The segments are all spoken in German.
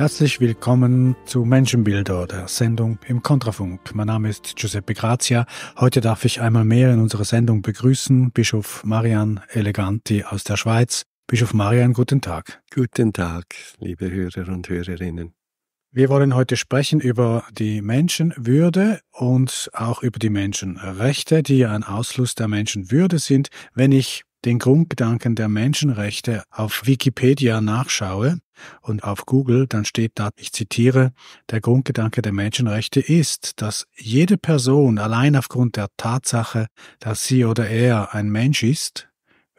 Herzlich willkommen zu Menschenbilder, der Sendung im Kontrafunk. Mein Name ist Giuseppe Grazia. Heute darf ich einmal mehr in unserer Sendung begrüßen Bischof Marian Eleganti aus der Schweiz. Bischof Marian, guten Tag. Guten Tag, liebe Hörer und Hörerinnen. Wir wollen heute sprechen über die Menschenwürde und auch über die Menschenrechte, die ein Ausfluss der Menschenwürde sind. Wenn ich den Grundgedanken der Menschenrechte auf Wikipedia nachschaue und auf Google, dann steht da, ich zitiere, der Grundgedanke der Menschenrechte ist, dass jede Person allein aufgrund der Tatsache, dass sie oder er ein Mensch ist,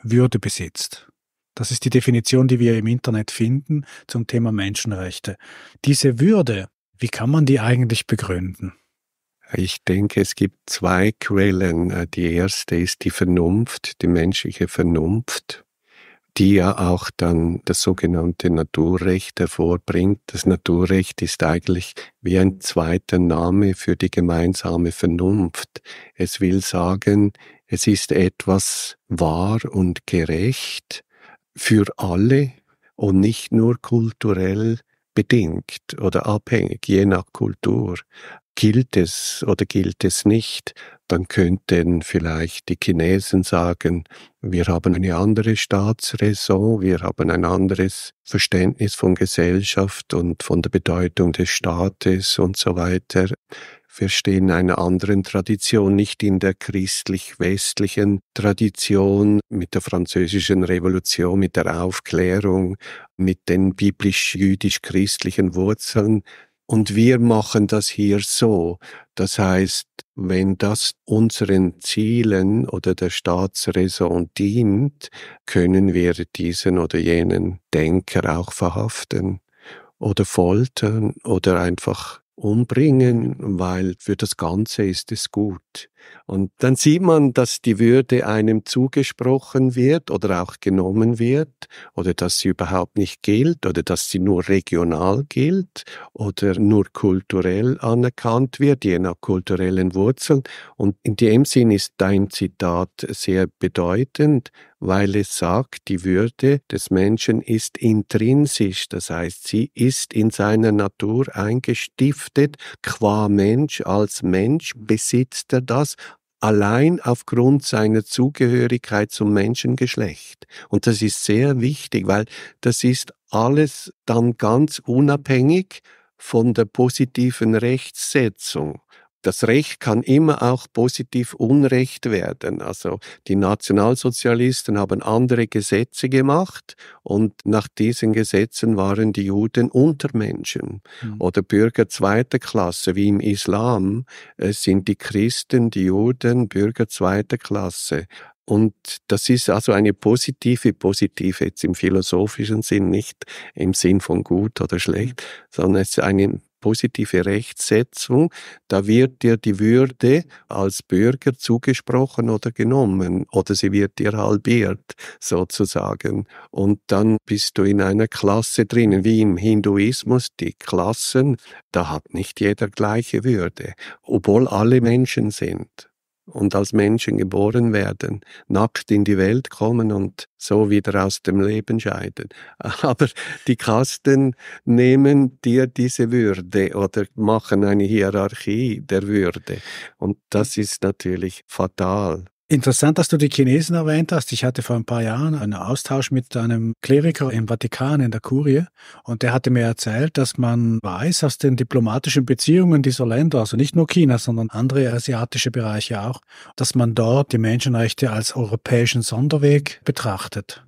Würde besitzt. Das ist die Definition, die wir im Internet finden zum Thema Menschenrechte. Diese Würde, wie kann man die eigentlich begründen? Ich denke, es gibt zwei Quellen. Äh, die erste ist die Vernunft, die menschliche Vernunft, die ja auch dann das sogenannte Naturrecht hervorbringt. Das Naturrecht ist eigentlich wie ein zweiter Name für die gemeinsame Vernunft. Es will sagen, es ist etwas wahr und gerecht für alle und nicht nur kulturell bedingt oder abhängig, je nach Kultur. Gilt es oder gilt es nicht, dann könnten vielleicht die Chinesen sagen, wir haben eine andere Staatsräson, wir haben ein anderes Verständnis von Gesellschaft und von der Bedeutung des Staates und so weiter. Wir stehen einer anderen Tradition, nicht in der christlich-westlichen Tradition mit der französischen Revolution, mit der Aufklärung, mit den biblisch-jüdisch-christlichen Wurzeln. Und wir machen das hier so. Das heißt, wenn das unseren Zielen oder der Staatsräson dient, können wir diesen oder jenen Denker auch verhaften oder foltern oder einfach umbringen, weil für das Ganze ist es gut. Und dann sieht man, dass die Würde einem zugesprochen wird oder auch genommen wird oder dass sie überhaupt nicht gilt oder dass sie nur regional gilt oder nur kulturell anerkannt wird, je nach kulturellen Wurzeln. Und in dem Sinn ist dein Zitat sehr bedeutend, weil es sagt, die Würde des Menschen ist intrinsisch, das heißt, sie ist in seiner Natur eingestiftet, qua Mensch, als Mensch besitzt er das, allein aufgrund seiner Zugehörigkeit zum Menschengeschlecht. Und das ist sehr wichtig, weil das ist alles dann ganz unabhängig von der positiven Rechtssetzung das Recht kann immer auch positiv Unrecht werden. Also die Nationalsozialisten haben andere Gesetze gemacht und nach diesen Gesetzen waren die Juden Untermenschen mhm. oder Bürger zweiter Klasse, wie im Islam es äh, sind die Christen, die Juden Bürger zweiter Klasse. Und das ist also eine positive, positive jetzt im philosophischen Sinn, nicht im Sinn von gut oder hm. schlecht, sondern es ist eine positive Rechtsetzung, da wird dir die Würde als Bürger zugesprochen oder genommen oder sie wird dir halbiert sozusagen. Und dann bist du in einer Klasse drinnen, wie im Hinduismus, die Klassen, da hat nicht jeder gleiche Würde, obwohl alle Menschen sind und als Menschen geboren werden, nackt in die Welt kommen und so wieder aus dem Leben scheiden. Aber die Kasten nehmen dir diese Würde oder machen eine Hierarchie der Würde. Und das ist natürlich fatal. Interessant, dass du die Chinesen erwähnt hast. Ich hatte vor ein paar Jahren einen Austausch mit einem Kleriker im Vatikan in der Kurie und der hatte mir erzählt, dass man weiß aus den diplomatischen Beziehungen dieser Länder, also nicht nur China, sondern andere asiatische Bereiche auch, dass man dort die Menschenrechte als europäischen Sonderweg betrachtet.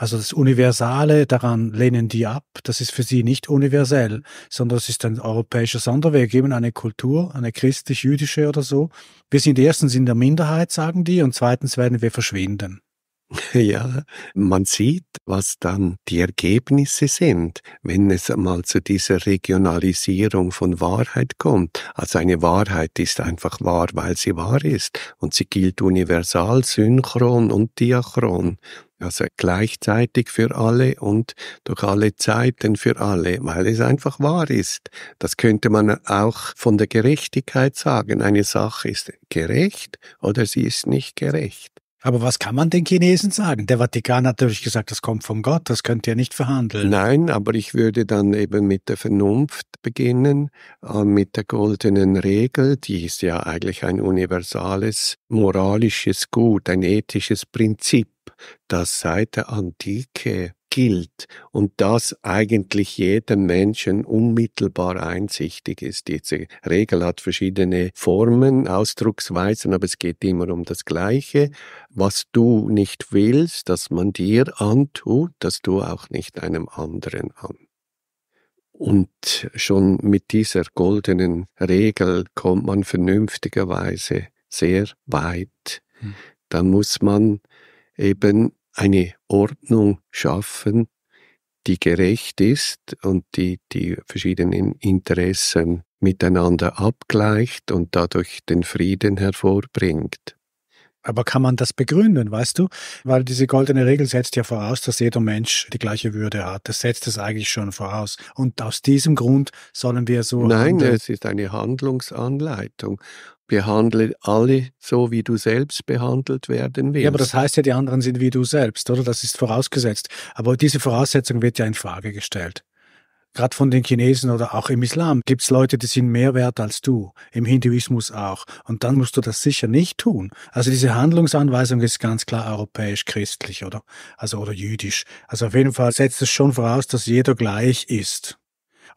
Also das Universale, daran lehnen die ab. Das ist für sie nicht universell, sondern es ist ein europäischer Sonderweg, eben eine Kultur, eine christlich-jüdische oder so. Wir sind erstens in der Minderheit, sagen die, und zweitens werden wir verschwinden. Ja, man sieht, was dann die Ergebnisse sind, wenn es mal zu dieser Regionalisierung von Wahrheit kommt. Also eine Wahrheit ist einfach wahr, weil sie wahr ist und sie gilt universal, synchron und diachron. Also gleichzeitig für alle und durch alle Zeiten für alle, weil es einfach wahr ist. Das könnte man auch von der Gerechtigkeit sagen. Eine Sache ist gerecht oder sie ist nicht gerecht. Aber was kann man den Chinesen sagen? Der Vatikan hat natürlich gesagt, das kommt von Gott, das könnt ihr nicht verhandeln. Nein, aber ich würde dann eben mit der Vernunft beginnen, äh, mit der goldenen Regel, die ist ja eigentlich ein universales moralisches Gut, ein ethisches Prinzip, das seit der Antike gilt und das eigentlich jedem Menschen unmittelbar einsichtig ist. Diese Regel hat verschiedene Formen, Ausdrucksweisen, aber es geht immer um das Gleiche. Was du nicht willst, dass man dir antut, dass du auch nicht einem anderen an. Und schon mit dieser goldenen Regel kommt man vernünftigerweise sehr weit. Hm. Da muss man eben eine Ordnung schaffen, die gerecht ist und die die verschiedenen Interessen miteinander abgleicht und dadurch den Frieden hervorbringt. Aber kann man das begründen, weißt du? Weil diese goldene Regel setzt ja voraus, dass jeder Mensch die gleiche Würde hat. Das setzt es eigentlich schon voraus. Und aus diesem Grund sollen wir so. Nein, handeln. es ist eine Handlungsanleitung behandle alle so, wie du selbst behandelt werden willst. Ja, aber das heißt ja, die anderen sind wie du selbst, oder? Das ist vorausgesetzt. Aber diese Voraussetzung wird ja in Frage gestellt. Gerade von den Chinesen oder auch im Islam gibt es Leute, die sind mehr wert als du, im Hinduismus auch. Und dann musst du das sicher nicht tun. Also diese Handlungsanweisung ist ganz klar europäisch-christlich, oder? Also oder jüdisch. Also auf jeden Fall setzt es schon voraus, dass jeder gleich ist.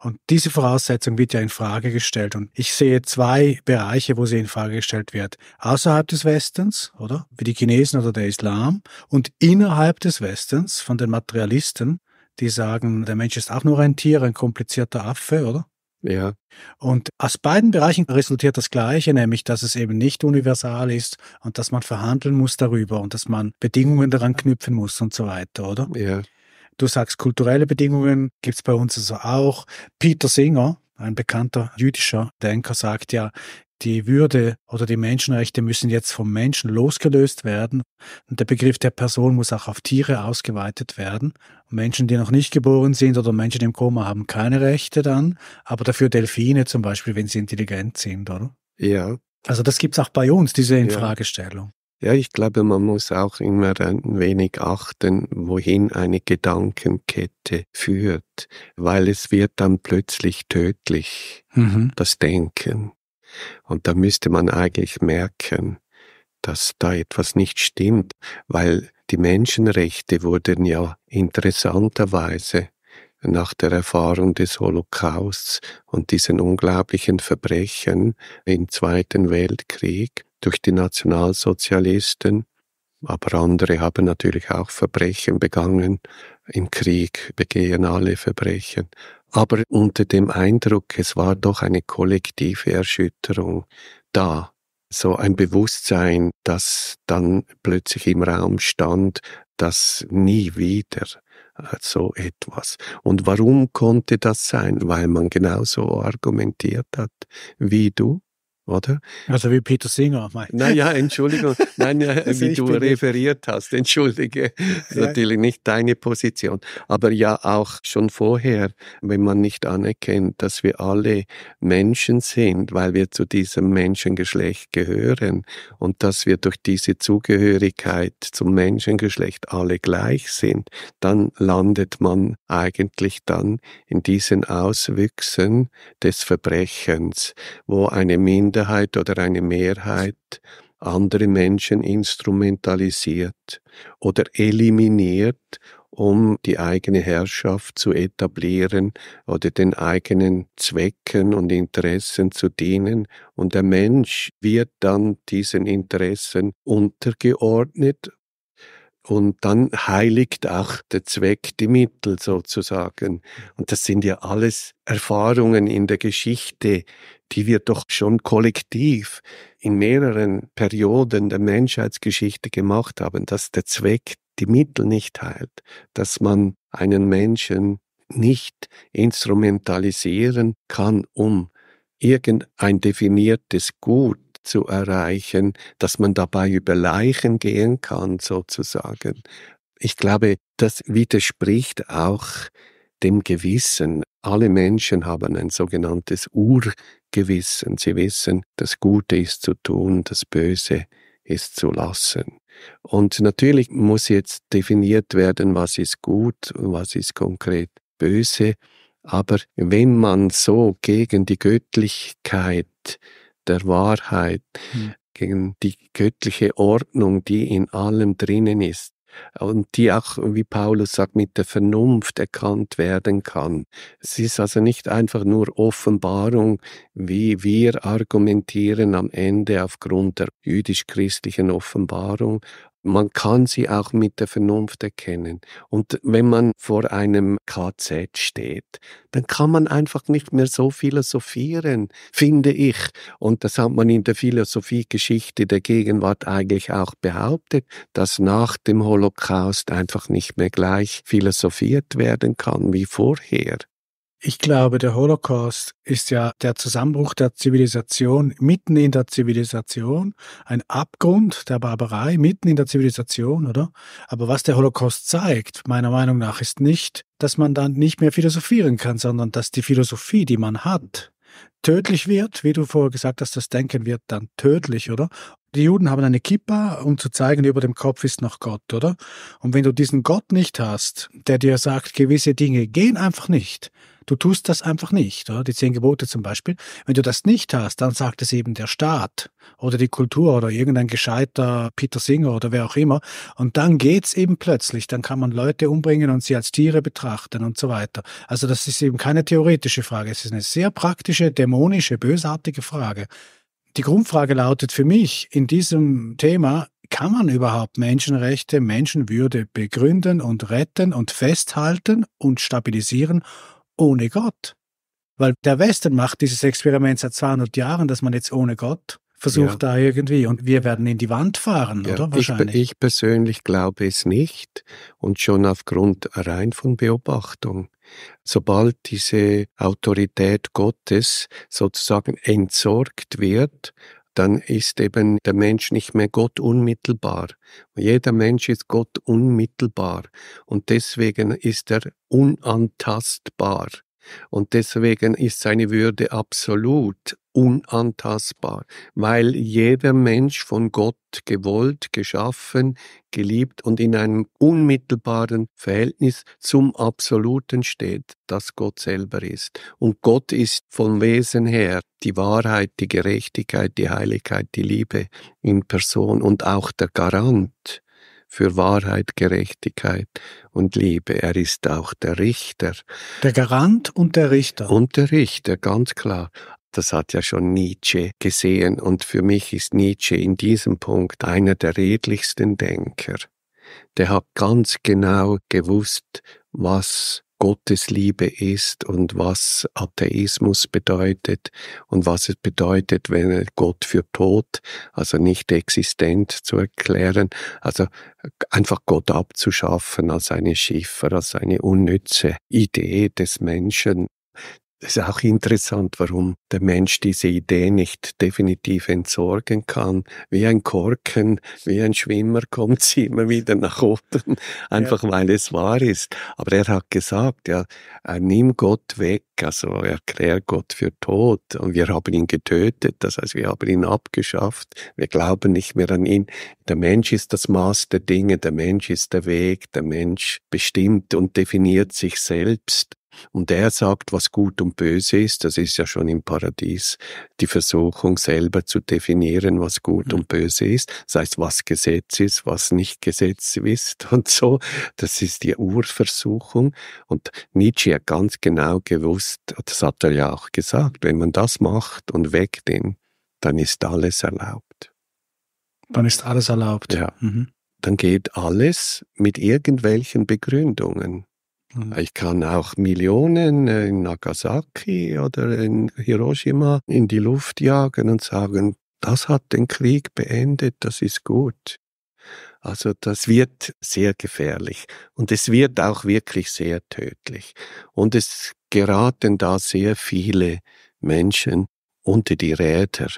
Und diese Voraussetzung wird ja in Frage gestellt. Und ich sehe zwei Bereiche, wo sie in Frage gestellt wird. Außerhalb des Westens, oder? Wie die Chinesen oder der Islam. Und innerhalb des Westens von den Materialisten, die sagen, der Mensch ist auch nur ein Tier, ein komplizierter Affe, oder? Ja. Und aus beiden Bereichen resultiert das Gleiche, nämlich, dass es eben nicht universal ist und dass man verhandeln muss darüber und dass man Bedingungen daran knüpfen muss und so weiter, oder? Ja. Du sagst, kulturelle Bedingungen gibt es bei uns also auch. Peter Singer, ein bekannter jüdischer Denker, sagt ja, die Würde oder die Menschenrechte müssen jetzt vom Menschen losgelöst werden und der Begriff der Person muss auch auf Tiere ausgeweitet werden. Menschen, die noch nicht geboren sind oder Menschen im Koma haben keine Rechte dann, aber dafür Delfine zum Beispiel, wenn sie intelligent sind, oder? Ja. Also das gibt es auch bei uns, diese Infragestellung. Ja, ich glaube, man muss auch immer ein wenig achten, wohin eine Gedankenkette führt, weil es wird dann plötzlich tödlich, mhm. das Denken. Und da müsste man eigentlich merken, dass da etwas nicht stimmt, weil die Menschenrechte wurden ja interessanterweise nach der Erfahrung des Holocausts und diesen unglaublichen Verbrechen im Zweiten Weltkrieg durch die Nationalsozialisten, aber andere haben natürlich auch Verbrechen begangen, im Krieg begehen alle Verbrechen, aber unter dem Eindruck, es war doch eine kollektive Erschütterung da, so ein Bewusstsein, das dann plötzlich im Raum stand, dass nie wieder äh, so etwas. Und warum konnte das sein? Weil man genauso argumentiert hat wie du oder? Also wie Peter Singer. Mein. Naja, Entschuldigung, nein, also wie du referiert hast, entschuldige. Ja. Natürlich nicht deine Position, aber ja auch schon vorher, wenn man nicht anerkennt, dass wir alle Menschen sind, weil wir zu diesem Menschengeschlecht gehören und dass wir durch diese Zugehörigkeit zum Menschengeschlecht alle gleich sind, dann landet man eigentlich dann in diesen Auswüchsen des Verbrechens, wo eine Minderheit Minderheit oder eine Mehrheit andere Menschen instrumentalisiert oder eliminiert, um die eigene Herrschaft zu etablieren oder den eigenen Zwecken und Interessen zu dienen. Und der Mensch wird dann diesen Interessen untergeordnet und dann heiligt auch der Zweck die Mittel sozusagen. Und das sind ja alles Erfahrungen in der Geschichte, die wir doch schon kollektiv in mehreren Perioden der Menschheitsgeschichte gemacht haben, dass der Zweck die Mittel nicht heilt, dass man einen Menschen nicht instrumentalisieren kann, um irgendein definiertes Gut zu erreichen, dass man dabei über Leichen gehen kann, sozusagen. Ich glaube, das widerspricht auch dem Gewissen alle Menschen haben ein sogenanntes Urgewissen. Sie wissen, das Gute ist zu tun, das Böse ist zu lassen. Und natürlich muss jetzt definiert werden, was ist gut und was ist konkret böse. Aber wenn man so gegen die Göttlichkeit der Wahrheit, mhm. gegen die göttliche Ordnung, die in allem drinnen ist, und die auch, wie Paulus sagt, mit der Vernunft erkannt werden kann. Es ist also nicht einfach nur Offenbarung, wie wir argumentieren am Ende aufgrund der jüdisch-christlichen Offenbarung, man kann sie auch mit der Vernunft erkennen. Und wenn man vor einem KZ steht, dann kann man einfach nicht mehr so philosophieren, finde ich. Und das hat man in der Philosophiegeschichte der Gegenwart eigentlich auch behauptet, dass nach dem Holocaust einfach nicht mehr gleich philosophiert werden kann wie vorher. Ich glaube, der Holocaust ist ja der Zusammenbruch der Zivilisation mitten in der Zivilisation, ein Abgrund der Barbarei mitten in der Zivilisation, oder? Aber was der Holocaust zeigt, meiner Meinung nach, ist nicht, dass man dann nicht mehr philosophieren kann, sondern dass die Philosophie, die man hat, tödlich wird, wie du vorher gesagt hast, das Denken wird dann tödlich, oder? Die Juden haben eine Kippa, um zu zeigen, über dem Kopf ist noch Gott, oder? Und wenn du diesen Gott nicht hast, der dir sagt, gewisse Dinge gehen einfach nicht, Du tust das einfach nicht. Oder? Die zehn Gebote zum Beispiel. Wenn du das nicht hast, dann sagt es eben der Staat oder die Kultur oder irgendein gescheiter Peter Singer oder wer auch immer. Und dann geht es eben plötzlich. Dann kann man Leute umbringen und sie als Tiere betrachten und so weiter. Also das ist eben keine theoretische Frage. Es ist eine sehr praktische, dämonische, bösartige Frage. Die Grundfrage lautet für mich in diesem Thema, kann man überhaupt Menschenrechte, Menschenwürde begründen und retten und festhalten und stabilisieren ohne Gott. Weil der Westen macht dieses Experiment seit 200 Jahren, dass man jetzt ohne Gott versucht ja. da irgendwie und wir werden in die Wand fahren, ja, oder? Wahrscheinlich. Ich, ich persönlich glaube es nicht und schon aufgrund rein von Beobachtung. Sobald diese Autorität Gottes sozusagen entsorgt wird dann ist eben der Mensch nicht mehr Gott unmittelbar. Jeder Mensch ist Gott unmittelbar und deswegen ist er unantastbar. Und deswegen ist seine Würde absolut unantastbar, weil jeder Mensch von Gott gewollt, geschaffen, geliebt und in einem unmittelbaren Verhältnis zum Absoluten steht, das Gott selber ist. Und Gott ist vom Wesen her die Wahrheit, die Gerechtigkeit, die Heiligkeit, die Liebe in Person und auch der Garant für Wahrheit, Gerechtigkeit und Liebe. Er ist auch der Richter. Der Garant und der Richter. Und der Richter, ganz klar. Das hat ja schon Nietzsche gesehen und für mich ist Nietzsche in diesem Punkt einer der redlichsten Denker. Der hat ganz genau gewusst, was Gottes Liebe ist und was Atheismus bedeutet und was es bedeutet, wenn Gott für tot, also nicht existent zu erklären, also einfach Gott abzuschaffen als eine Schiffer, als eine unnütze Idee des Menschen, es ist auch interessant, warum der Mensch diese Idee nicht definitiv entsorgen kann. Wie ein Korken, wie ein Schwimmer kommt sie immer wieder nach oben, einfach ja. weil es wahr ist. Aber er hat gesagt, ja, er äh, nimmt Gott weg, also erklär Gott für tot. Und wir haben ihn getötet, das heißt, wir haben ihn abgeschafft. Wir glauben nicht mehr an ihn. Der Mensch ist das Maß der Dinge, der Mensch ist der Weg, der Mensch bestimmt und definiert sich selbst. Und er sagt, was gut und böse ist, das ist ja schon im Paradies die Versuchung selber zu definieren, was gut mhm. und böse ist, das heißt, was Gesetz ist, was nicht Gesetz ist und so. Das ist die Urversuchung. Und Nietzsche hat ganz genau gewusst, das hat er ja auch gesagt, wenn man das macht und weckt ihn, dann ist alles erlaubt. Dann ist alles erlaubt. Ja. Mhm. Dann geht alles mit irgendwelchen Begründungen. Mhm. Ich kann auch Millionen in Nagasaki oder in Hiroshima in die Luft jagen und sagen, das hat den Krieg beendet, das ist gut. Also das wird sehr gefährlich und es wird auch wirklich sehr tödlich. Und es geraten da sehr viele Menschen unter die Räder,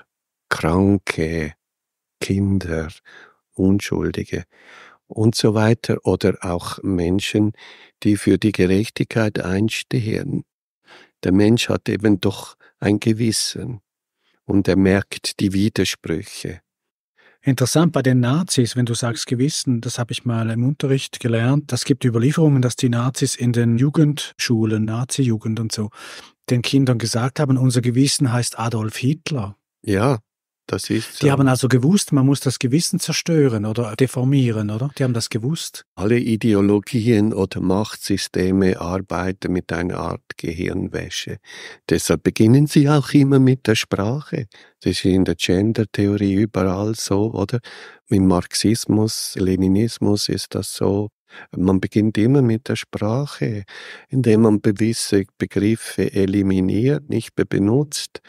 Kranke, Kinder, Unschuldige und so weiter oder auch Menschen, die für die Gerechtigkeit einstehen. Der Mensch hat eben doch ein Gewissen und er merkt die Widersprüche. Interessant bei den Nazis, wenn du sagst Gewissen, das habe ich mal im Unterricht gelernt. Das gibt Überlieferungen, dass die Nazis in den Jugendschulen, Nazi-Jugend und so, den Kindern gesagt haben, unser Gewissen heißt Adolf Hitler. Ja, das ist, die ähm, haben also gewusst, man muss das Gewissen zerstören oder deformieren, oder? Die haben das gewusst. Alle Ideologien oder Machtsysteme arbeiten mit einer Art Gehirnwäsche. Deshalb beginnen sie auch immer mit der Sprache. Das ist in der Gender-Theorie überall so, oder? Im Marxismus, Leninismus ist das so. Man beginnt immer mit der Sprache, indem man gewisse Begriffe eliminiert, nicht mehr benutzt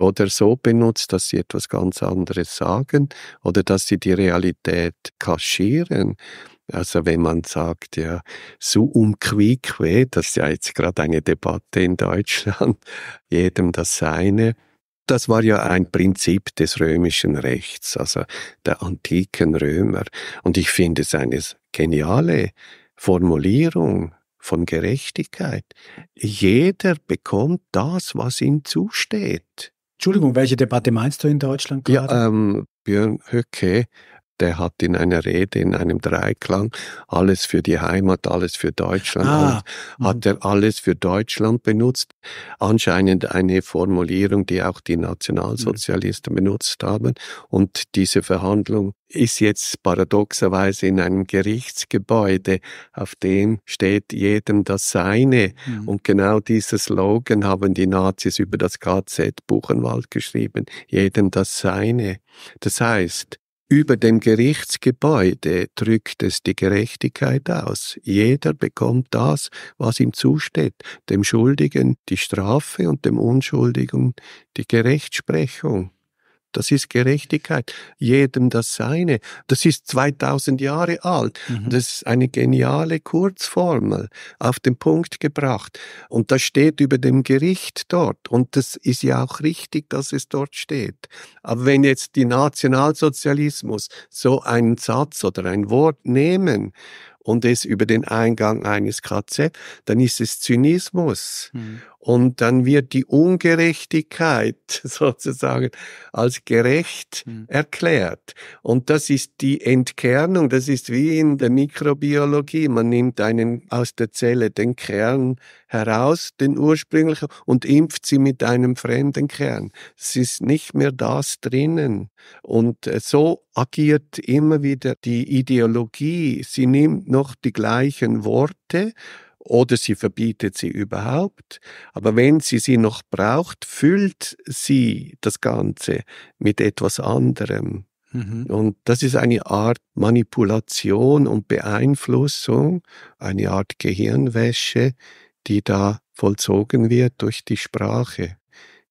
oder so benutzt, dass sie etwas ganz anderes sagen oder dass sie die Realität kaschieren. Also wenn man sagt, ja, suum quique, das ist ja jetzt gerade eine Debatte in Deutschland, jedem das Seine, das war ja ein Prinzip des römischen Rechts, also der antiken Römer. Und ich finde es eine geniale Formulierung von Gerechtigkeit. Jeder bekommt das, was ihm zusteht. Entschuldigung, welche Debatte meinst du in Deutschland gerade? Ja, ähm, Björn Höcke der hat in einer Rede, in einem Dreiklang, alles für die Heimat, alles für Deutschland, ah. hat mhm. er alles für Deutschland benutzt. Anscheinend eine Formulierung, die auch die Nationalsozialisten mhm. benutzt haben. Und diese Verhandlung ist jetzt paradoxerweise in einem Gerichtsgebäude, auf dem steht jedem das Seine. Mhm. Und genau dieser Slogan haben die Nazis über das KZ Buchenwald geschrieben. Jedem das Seine. Das heißt, über dem Gerichtsgebäude drückt es die Gerechtigkeit aus. Jeder bekommt das, was ihm zusteht, dem Schuldigen die Strafe und dem Unschuldigen die Gerechtsprechung. Das ist Gerechtigkeit. Jedem das Seine. Das ist 2000 Jahre alt. Mhm. Das ist eine geniale Kurzformel auf den Punkt gebracht. Und das steht über dem Gericht dort. Und das ist ja auch richtig, dass es dort steht. Aber wenn jetzt die Nationalsozialismus so einen Satz oder ein Wort nehmen und es über den Eingang eines KZ, dann ist es Zynismus. Mhm. Und dann wird die Ungerechtigkeit sozusagen als gerecht mhm. erklärt. Und das ist die Entkernung, das ist wie in der Mikrobiologie. Man nimmt einen aus der Zelle den Kern heraus, den ursprünglichen, und impft sie mit einem fremden Kern. Es ist nicht mehr das drinnen, und äh, so agiert immer wieder die Ideologie. Sie nimmt noch die gleichen Worte oder sie verbietet sie überhaupt. Aber wenn sie sie noch braucht, füllt sie das Ganze mit etwas anderem. Mhm. Und das ist eine Art Manipulation und Beeinflussung, eine Art Gehirnwäsche, die da vollzogen wird durch die Sprache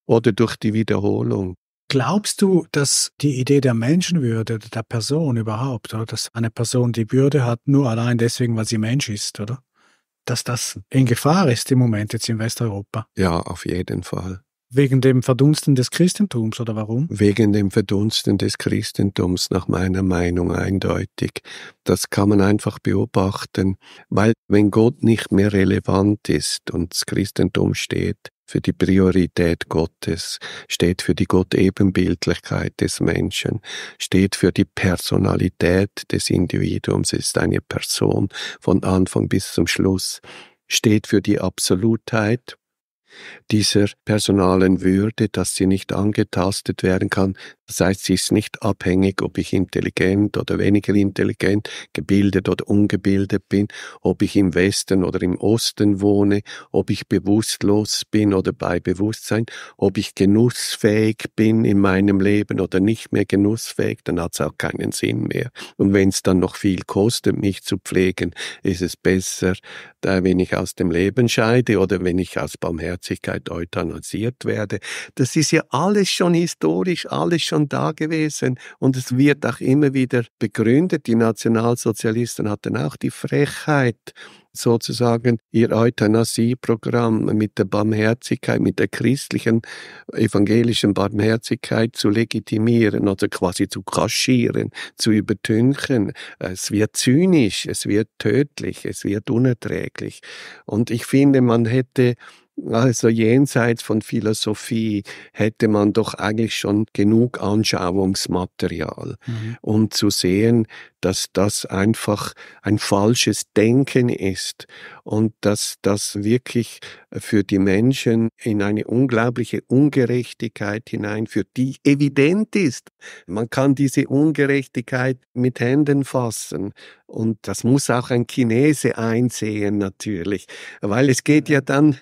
oder durch die Wiederholung. Glaubst du, dass die Idee der Menschenwürde, der Person überhaupt, oder dass eine Person die Würde hat, nur allein deswegen, weil sie Mensch ist, oder? Dass das in Gefahr ist im Moment jetzt in Westeuropa? Ja, auf jeden Fall. Wegen dem Verdunsten des Christentums oder warum? Wegen dem Verdunsten des Christentums nach meiner Meinung eindeutig. Das kann man einfach beobachten, weil wenn Gott nicht mehr relevant ist und das Christentum steht, für die Priorität Gottes, steht für die Gottebenbildlichkeit des Menschen, steht für die Personalität des Individuums, ist eine Person von Anfang bis zum Schluss, steht für die Absolutheit dieser personalen Würde, dass sie nicht angetastet werden kann, das heißt, sie ist nicht abhängig, ob ich intelligent oder weniger intelligent, gebildet oder ungebildet bin, ob ich im Westen oder im Osten wohne, ob ich bewusstlos bin oder bei Bewusstsein, ob ich genussfähig bin in meinem Leben oder nicht mehr genussfähig, dann hat es auch keinen Sinn mehr. Und wenn es dann noch viel kostet, mich zu pflegen, ist es besser, da, wenn ich aus dem Leben scheide oder wenn ich aus Barmherzigkeit euthanasiert werde. Das ist ja alles schon historisch, alles schon schon da gewesen und es wird auch immer wieder begründet. Die Nationalsozialisten hatten auch die Frechheit, sozusagen ihr Euthanasieprogramm mit der Barmherzigkeit, mit der christlichen evangelischen Barmherzigkeit zu legitimieren oder quasi zu kaschieren, zu übertünchen. Es wird zynisch, es wird tödlich, es wird unerträglich. Und ich finde, man hätte also jenseits von Philosophie hätte man doch eigentlich schon genug Anschauungsmaterial, mhm. um zu sehen, dass das einfach ein falsches Denken ist und dass das wirklich für die Menschen in eine unglaubliche Ungerechtigkeit hinein, für die evident ist. Man kann diese Ungerechtigkeit mit Händen fassen. Und das muss auch ein Chinese einsehen natürlich, weil es geht ja dann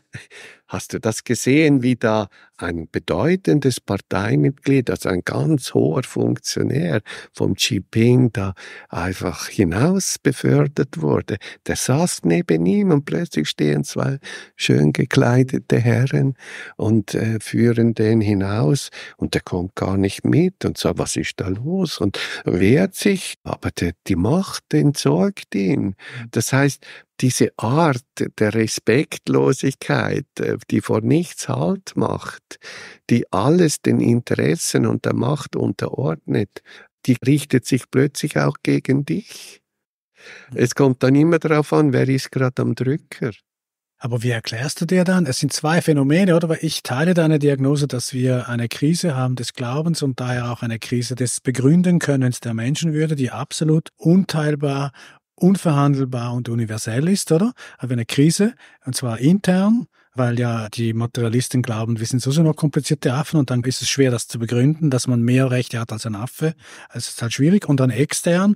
Hast du das gesehen, wie da ein bedeutendes Parteimitglied, also ein ganz hoher Funktionär vom Xi Jinping da einfach hinaus befördert wurde? Der saß neben ihm und plötzlich stehen zwei schön gekleidete Herren und äh, führen den hinaus und der kommt gar nicht mit und sagt, was ist da los? Und wehrt sich, aber die, die Macht entsorgt ihn. Das heißt, diese Art der Respektlosigkeit, äh, die vor nichts Halt macht, die alles den Interessen und der Macht unterordnet, die richtet sich plötzlich auch gegen dich. Hm. Es kommt dann immer darauf an, wer ist gerade am Drücker. Aber wie erklärst du dir dann? Es sind zwei Phänomene, oder? Weil ich teile deine Diagnose, dass wir eine Krise haben des Glaubens und daher auch eine Krise des Begründen Könnens der Menschenwürde, die absolut unteilbar unverhandelbar und universell ist, oder? Aber eine Krise, und zwar intern, weil ja die Materialisten glauben, wir sind sowieso noch komplizierte Affen und dann ist es schwer, das zu begründen, dass man mehr Rechte hat als ein Affe. Also es ist halt schwierig. Und dann extern,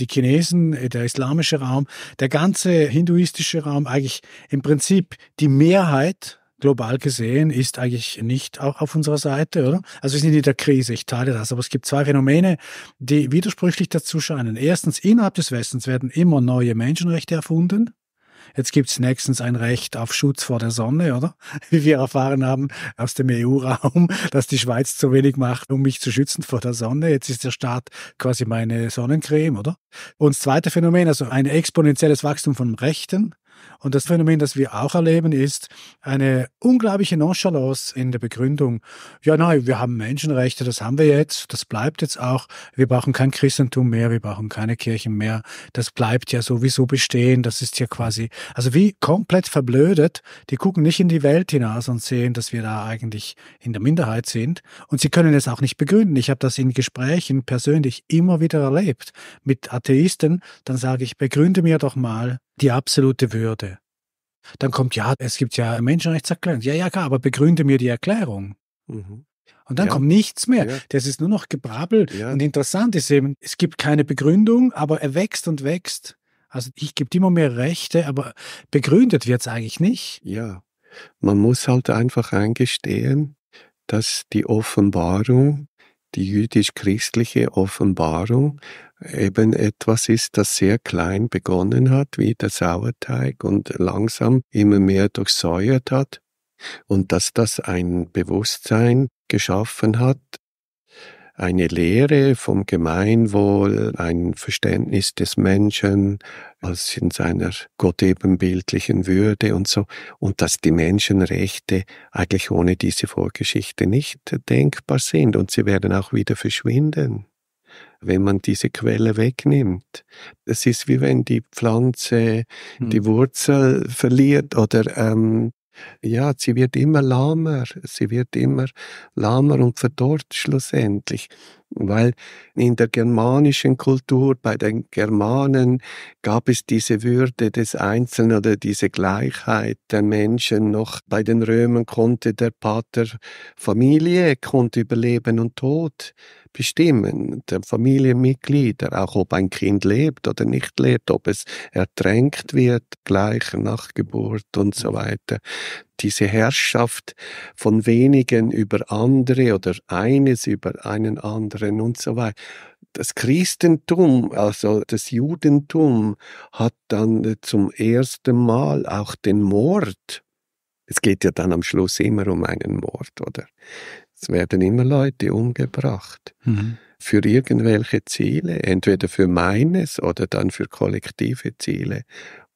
die Chinesen, äh, der islamische Raum, der ganze hinduistische Raum, eigentlich im Prinzip die Mehrheit global gesehen ist eigentlich nicht auch auf unserer Seite, oder? Also wir sind in der Krise, ich teile das, aber es gibt zwei Phänomene, die widersprüchlich dazu scheinen. Erstens, innerhalb des Westens werden immer neue Menschenrechte erfunden. Jetzt gibt's nächstens ein Recht auf Schutz vor der Sonne, oder? Wie wir erfahren haben aus dem EU-Raum, dass die Schweiz zu wenig macht, um mich zu schützen vor der Sonne. Jetzt ist der Staat quasi meine Sonnencreme, oder? Und das zweite Phänomen, also ein exponentielles Wachstum von Rechten. Und das Phänomen, das wir auch erleben, ist eine unglaubliche Nonchalance in der Begründung. Ja, nein, wir haben Menschenrechte, das haben wir jetzt, das bleibt jetzt auch. Wir brauchen kein Christentum mehr, wir brauchen keine Kirchen mehr. Das bleibt ja sowieso bestehen. Das ist ja quasi, also wie komplett verblödet. Die gucken nicht in die Welt hinaus und sehen, dass wir da eigentlich in der Minderheit sind. Und sie können es auch nicht begründen. Ich habe das in Gesprächen persönlich immer wieder erlebt mit Atheisten. Dann sage ich, begründe mir doch mal, die absolute Würde. Dann kommt, ja, es gibt ja Menschenrechtserklärung. Ja, ja, klar, aber begründe mir die Erklärung. Mhm. Und dann ja. kommt nichts mehr. Ja. Das ist nur noch Gebrabbel. Ja. Und interessant ist eben, es gibt keine Begründung, aber er wächst und wächst. Also ich gebe immer mehr Rechte, aber begründet wird es eigentlich nicht. Ja, man muss halt einfach eingestehen, dass die Offenbarung die jüdisch-christliche Offenbarung eben etwas ist, das sehr klein begonnen hat, wie der Sauerteig, und langsam immer mehr durchsäuert hat, und dass das ein Bewusstsein geschaffen hat, eine Lehre vom Gemeinwohl, ein Verständnis des Menschen als in seiner gottebenbildlichen Würde und so, und dass die Menschenrechte eigentlich ohne diese Vorgeschichte nicht denkbar sind und sie werden auch wieder verschwinden wenn man diese Quelle wegnimmt. Es ist wie wenn die Pflanze hm. die Wurzel verliert oder ähm, ja, sie wird immer lahmer, sie wird immer lahmer und verdorrt schlussendlich, weil in der germanischen Kultur, bei den Germanen, gab es diese Würde des Einzelnen oder diese Gleichheit der Menschen noch. Bei den Römern konnte der Pater Familie, konnte über Leben und Tod bestimmen. Der Familienmitglieder, auch ob ein Kind lebt oder nicht lebt, ob es ertränkt wird gleich nach Geburt und so mhm. weiter. Diese Herrschaft von wenigen über andere oder eines über einen anderen und so weiter. Das Christentum, also das Judentum, hat dann äh, zum ersten Mal auch den Mord es geht ja dann am Schluss immer um einen Mord, oder? Es werden immer Leute umgebracht. Mhm. Für irgendwelche Ziele, entweder für meines oder dann für kollektive Ziele.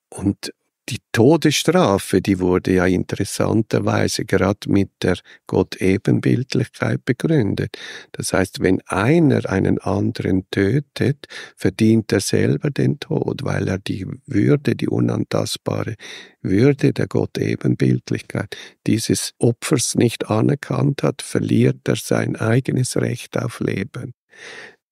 Und die Todesstrafe, die wurde ja interessanterweise gerade mit der Gottebenbildlichkeit begründet. Das heißt, wenn einer einen anderen tötet, verdient er selber den Tod, weil er die Würde, die unantastbare Würde der Gottebenbildlichkeit dieses Opfers nicht anerkannt hat, verliert er sein eigenes Recht auf Leben.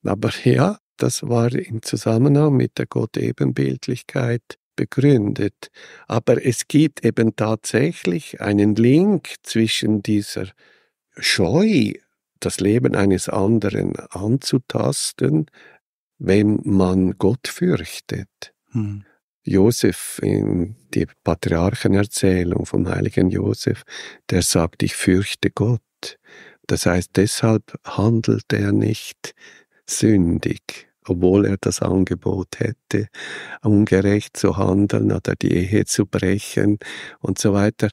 Aber ja, das war im Zusammenhang mit der Gottebenbildlichkeit begründet. Aber es gibt eben tatsächlich einen Link zwischen dieser Scheu, das Leben eines anderen anzutasten, wenn man Gott fürchtet. Hm. Josef in die Patriarchenerzählung vom heiligen Josef, der sagt, ich fürchte Gott. Das heißt, deshalb handelt er nicht sündig obwohl er das Angebot hätte, ungerecht zu handeln oder die Ehe zu brechen und so weiter,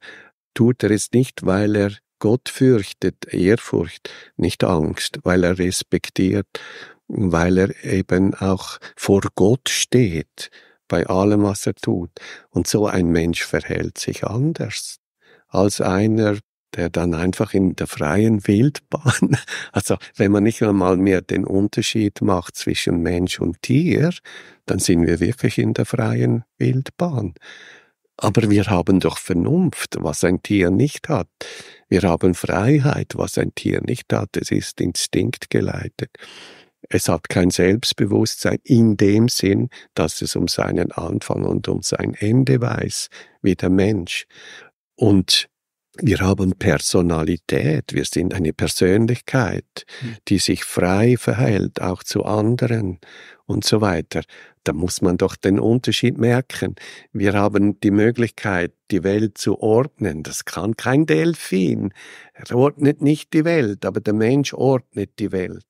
tut er es nicht, weil er Gott fürchtet, Ehrfurcht, nicht Angst, weil er respektiert, weil er eben auch vor Gott steht bei allem, was er tut. Und so ein Mensch verhält sich anders als einer, der dann einfach in der freien Wildbahn, also wenn man nicht einmal mehr den Unterschied macht zwischen Mensch und Tier, dann sind wir wirklich in der freien Wildbahn. Aber wir haben doch Vernunft, was ein Tier nicht hat. Wir haben Freiheit, was ein Tier nicht hat. Es ist instinktgeleitet. Es hat kein Selbstbewusstsein in dem Sinn, dass es um seinen Anfang und um sein Ende weiß, wie der Mensch. Und wir haben Personalität, wir sind eine Persönlichkeit, hm. die sich frei verhält, auch zu anderen und so weiter. Da muss man doch den Unterschied merken. Wir haben die Möglichkeit, die Welt zu ordnen. Das kann kein Delfin. Er ordnet nicht die Welt, aber der Mensch ordnet die Welt.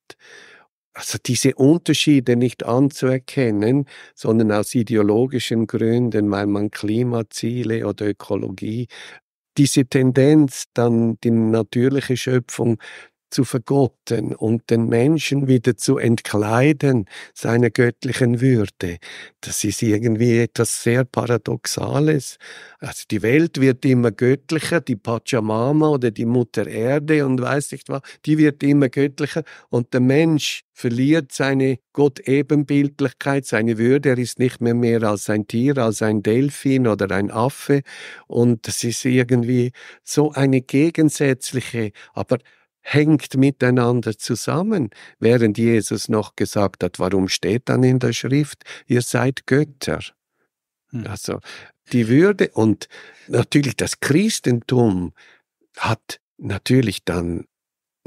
Also diese Unterschiede nicht anzuerkennen, sondern aus ideologischen Gründen, weil man Klimaziele oder Ökologie diese Tendenz, dann die natürliche Schöpfung zu vergotten und den Menschen wieder zu entkleiden seiner göttlichen Würde. Das ist irgendwie etwas sehr Paradoxales. Also die Welt wird immer göttlicher, die Pachamama oder die Mutter Erde und weiß nicht was, die wird immer göttlicher und der Mensch verliert seine Gottebenbildlichkeit, seine Würde. Er ist nicht mehr mehr als ein Tier, als ein Delfin oder ein Affe. Und das ist irgendwie so eine gegensätzliche, aber hängt miteinander zusammen. Während Jesus noch gesagt hat, warum steht dann in der Schrift, ihr seid Götter? Hm. Also die Würde und natürlich das Christentum hat natürlich dann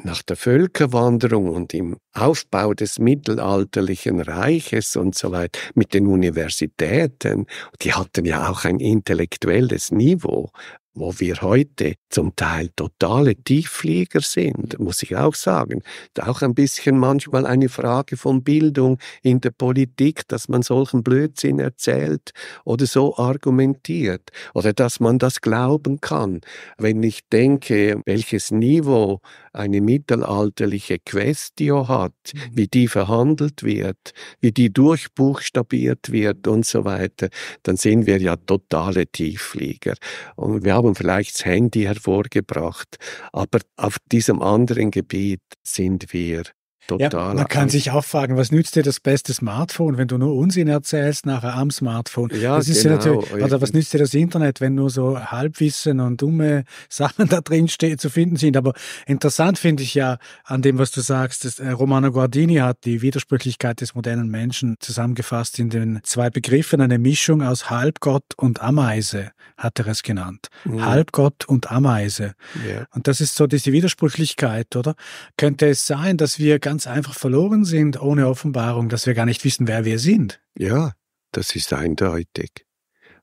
nach der Völkerwanderung und im Aufbau des mittelalterlichen Reiches und so weiter mit den Universitäten, die hatten ja auch ein intellektuelles Niveau, wo wir heute zum Teil totale Tiefflieger sind, muss ich auch sagen. Auch ein bisschen manchmal eine Frage von Bildung in der Politik, dass man solchen Blödsinn erzählt oder so argumentiert oder dass man das glauben kann. Wenn ich denke, welches Niveau eine mittelalterliche Questio hat, mhm. wie die verhandelt wird, wie die durchbuchstabiert wird und so weiter, dann sind wir ja totale Tiefflieger. Und wir haben und vielleicht das Handy hervorgebracht. Aber auf diesem anderen Gebiet sind wir Total. Ja, man kann Angst. sich auch fragen, was nützt dir das beste Smartphone, wenn du nur Unsinn erzählst nachher am Smartphone? Ja, das ist genau. ja natürlich, oder was nützt dir das Internet, wenn nur so Halbwissen und dumme Sachen da drin zu finden sind? Aber interessant finde ich ja an dem, was du sagst, dass äh, Romano Guardini hat die Widersprüchlichkeit des modernen Menschen zusammengefasst in den zwei Begriffen, eine Mischung aus Halbgott und Ameise, hat er es genannt. Mhm. Halbgott und Ameise. Ja. Und das ist so diese Widersprüchlichkeit, oder? Könnte es sein, dass wir ganz ganz einfach verloren sind ohne Offenbarung, dass wir gar nicht wissen, wer wir sind. Ja, das ist eindeutig.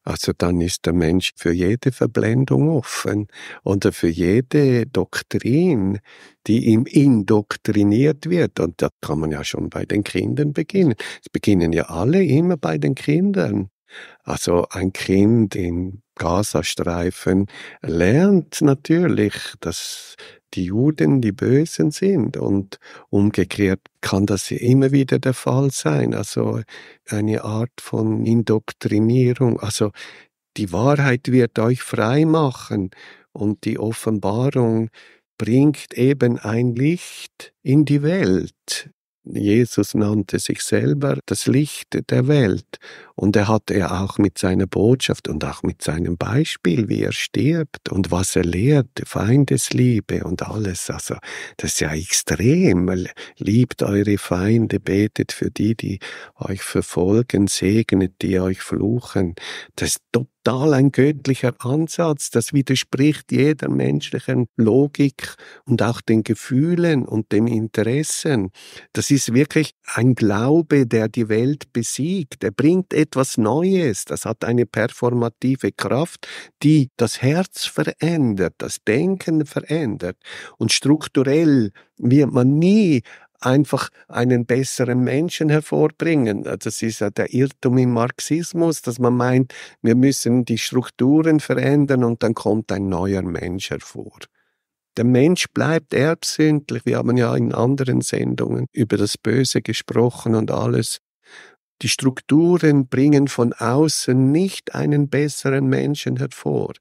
Also dann ist der Mensch für jede Verblendung offen oder für jede Doktrin, die ihm indoktriniert wird. Und da kann man ja schon bei den Kindern beginnen. Es beginnen ja alle immer bei den Kindern. Also ein Kind in Gazastreifen lernt natürlich, dass die Juden die Bösen sind und umgekehrt kann das immer wieder der Fall sein. Also eine Art von Indoktrinierung. Also die Wahrheit wird euch frei machen und die Offenbarung bringt eben ein Licht in die Welt, Jesus nannte sich selber das Licht der Welt. Und er hat er auch mit seiner Botschaft und auch mit seinem Beispiel, wie er stirbt und was er lehrt, Feindesliebe und alles. Also, das ist ja extrem. Liebt eure Feinde, betet für die, die euch verfolgen, segnet die euch fluchen. Das ist doppelt total ein göttlicher Ansatz. Das widerspricht jeder menschlichen Logik und auch den Gefühlen und den Interessen. Das ist wirklich ein Glaube, der die Welt besiegt. Er bringt etwas Neues. Das hat eine performative Kraft, die das Herz verändert, das Denken verändert. Und strukturell wird man nie einfach einen besseren Menschen hervorbringen. Das ist ja der Irrtum im Marxismus, dass man meint, wir müssen die Strukturen verändern und dann kommt ein neuer Mensch hervor. Der Mensch bleibt erbsündlich. Wir haben ja in anderen Sendungen über das Böse gesprochen und alles. Die Strukturen bringen von außen nicht einen besseren Menschen hervor.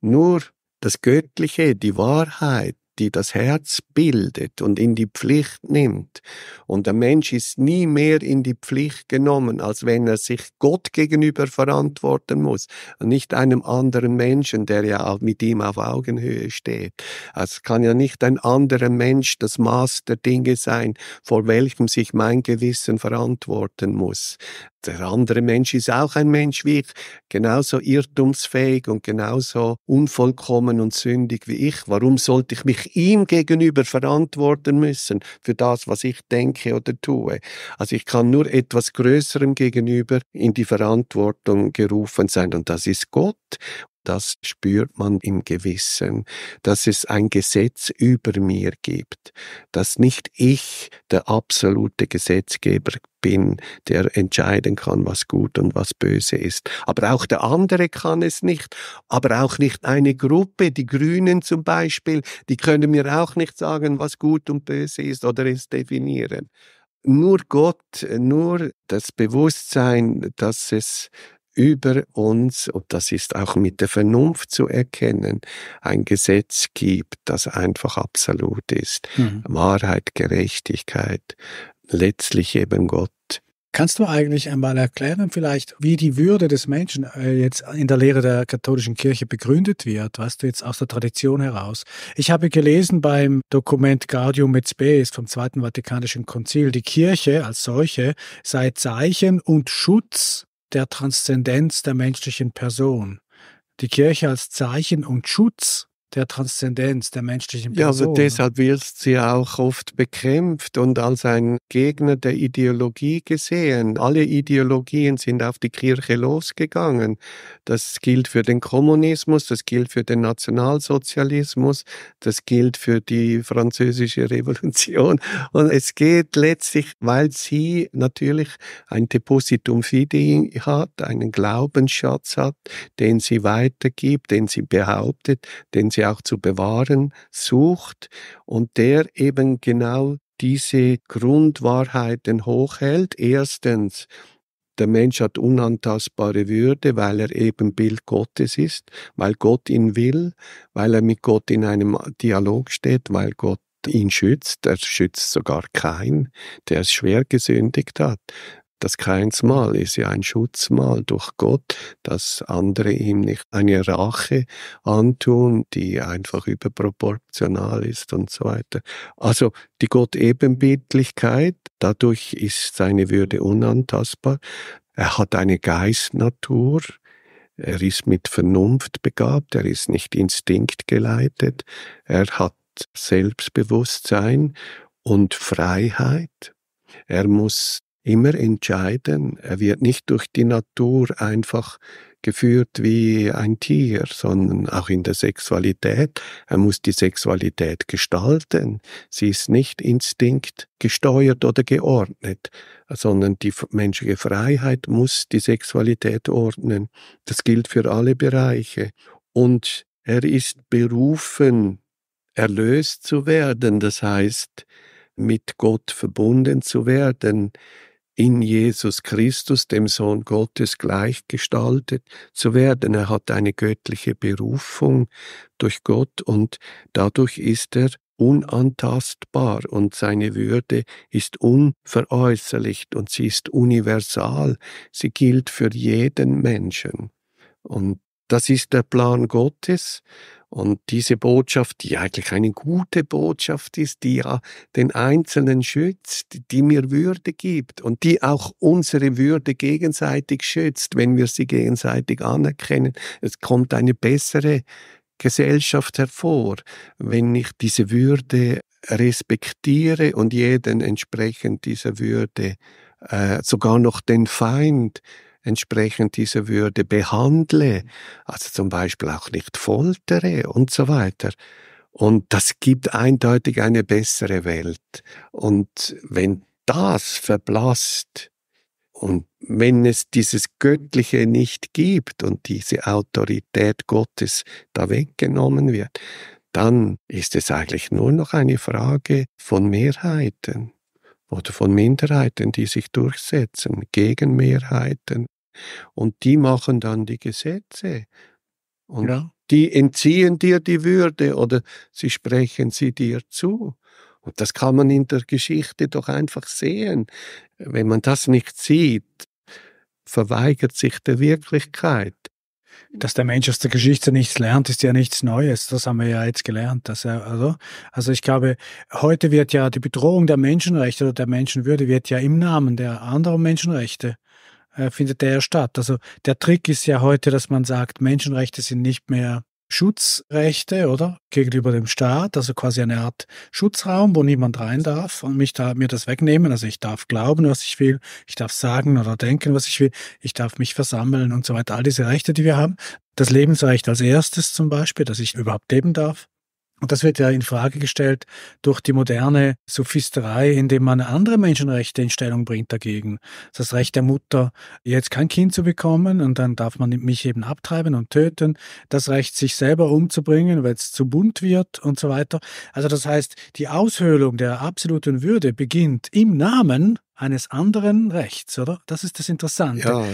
Nur das Göttliche, die Wahrheit, die das Herz bildet und in die Pflicht nimmt. Und der Mensch ist nie mehr in die Pflicht genommen, als wenn er sich Gott gegenüber verantworten muss und nicht einem anderen Menschen, der ja auch mit ihm auf Augenhöhe steht. Es kann ja nicht ein anderer Mensch das Maß der Dinge sein, vor welchem sich mein Gewissen verantworten muss der andere Mensch ist auch ein Mensch wie ich, genauso irrtumsfähig und genauso unvollkommen und sündig wie ich. Warum sollte ich mich ihm gegenüber verantworten müssen für das, was ich denke oder tue? Also ich kann nur etwas Größerem gegenüber in die Verantwortung gerufen sein und das ist Gott das spürt man im Gewissen, dass es ein Gesetz über mir gibt, dass nicht ich der absolute Gesetzgeber bin, der entscheiden kann, was gut und was böse ist. Aber auch der andere kann es nicht. Aber auch nicht eine Gruppe, die Grünen zum Beispiel, die können mir auch nicht sagen, was gut und böse ist oder es definieren. Nur Gott, nur das Bewusstsein, dass es über uns, und das ist auch mit der Vernunft zu erkennen, ein Gesetz gibt, das einfach absolut ist. Mhm. Wahrheit, Gerechtigkeit, letztlich eben Gott. Kannst du eigentlich einmal erklären, vielleicht, wie die Würde des Menschen äh, jetzt in der Lehre der katholischen Kirche begründet wird, weißt du, jetzt aus der Tradition heraus? Ich habe gelesen beim Dokument Gaudium et Spes vom Zweiten Vatikanischen Konzil, die Kirche als solche sei Zeichen und Schutz der Transzendenz der menschlichen Person. Die Kirche als Zeichen und Schutz der Transzendenz der menschlichen Person. Ja, also deshalb wird sie auch oft bekämpft und als ein Gegner der Ideologie gesehen. Alle Ideologien sind auf die Kirche losgegangen. Das gilt für den Kommunismus, das gilt für den Nationalsozialismus, das gilt für die französische Revolution. Und es geht letztlich, weil sie natürlich ein Depositum fidei hat, einen Glaubensschatz hat, den sie weitergibt, den sie behauptet, den sie sie auch zu bewahren sucht und der eben genau diese Grundwahrheiten hochhält. Erstens, der Mensch hat unantastbare Würde, weil er eben Bild Gottes ist, weil Gott ihn will, weil er mit Gott in einem Dialog steht, weil Gott ihn schützt. Er schützt sogar keinen, der es schwer gesündigt hat das keins ist ja ein Schutzmal durch Gott, dass andere ihm nicht eine Rache antun, die einfach überproportional ist und so weiter. Also die Gottebenbildlichkeit, dadurch ist seine Würde unantastbar. Er hat eine Geistnatur, er ist mit Vernunft begabt, er ist nicht instinktgeleitet, er hat Selbstbewusstsein und Freiheit. Er muss immer entscheiden. Er wird nicht durch die Natur einfach geführt wie ein Tier, sondern auch in der Sexualität. Er muss die Sexualität gestalten. Sie ist nicht Instinkt gesteuert oder geordnet, sondern die menschliche Freiheit muss die Sexualität ordnen. Das gilt für alle Bereiche. Und er ist berufen, erlöst zu werden, das heißt, mit Gott verbunden zu werden, in Jesus Christus, dem Sohn Gottes, gleichgestaltet zu werden. Er hat eine göttliche Berufung durch Gott und dadurch ist er unantastbar und seine Würde ist unveräußerlicht und sie ist universal. Sie gilt für jeden Menschen. Und das ist der Plan Gottes und diese Botschaft, die eigentlich eine gute Botschaft ist, die ja den Einzelnen schützt, die mir Würde gibt und die auch unsere Würde gegenseitig schützt, wenn wir sie gegenseitig anerkennen. Es kommt eine bessere Gesellschaft hervor, wenn ich diese Würde respektiere und jeden entsprechend dieser Würde, äh, sogar noch den Feind entsprechend dieser Würde behandle, also zum Beispiel auch nicht foltere und so weiter. Und das gibt eindeutig eine bessere Welt. Und wenn das verblasst und wenn es dieses Göttliche nicht gibt und diese Autorität Gottes da weggenommen wird, dann ist es eigentlich nur noch eine Frage von Mehrheiten oder von Minderheiten, die sich durchsetzen, gegen Mehrheiten und die machen dann die Gesetze. Und ja. die entziehen dir die Würde oder sie sprechen sie dir zu. Und das kann man in der Geschichte doch einfach sehen. Wenn man das nicht sieht, verweigert sich der Wirklichkeit. Dass der Mensch aus der Geschichte nichts lernt, ist ja nichts Neues. Das haben wir ja jetzt gelernt. Dass er, also, also ich glaube, heute wird ja die Bedrohung der Menschenrechte oder der Menschenwürde wird ja im Namen der anderen Menschenrechte äh, findet der ja statt. Also der Trick ist ja heute, dass man sagt, Menschenrechte sind nicht mehr Schutzrechte, oder? Gegenüber dem Staat, also quasi eine Art Schutzraum, wo niemand rein darf und mich da, mir das wegnehmen. Also ich darf glauben, was ich will, ich darf sagen oder denken, was ich will, ich darf mich versammeln und so weiter. All diese Rechte, die wir haben. Das Lebensrecht als erstes zum Beispiel, dass ich überhaupt leben darf. Und das wird ja in Frage gestellt durch die moderne Sophisterei, indem man andere Menschenrechte in Stellung bringt dagegen. Das Recht der Mutter, jetzt kein Kind zu bekommen und dann darf man mich eben abtreiben und töten. Das Recht, sich selber umzubringen, weil es zu bunt wird und so weiter. Also das heißt, die Aushöhlung der absoluten Würde beginnt im Namen eines anderen Rechts, oder? Das ist das Interessante. Ja.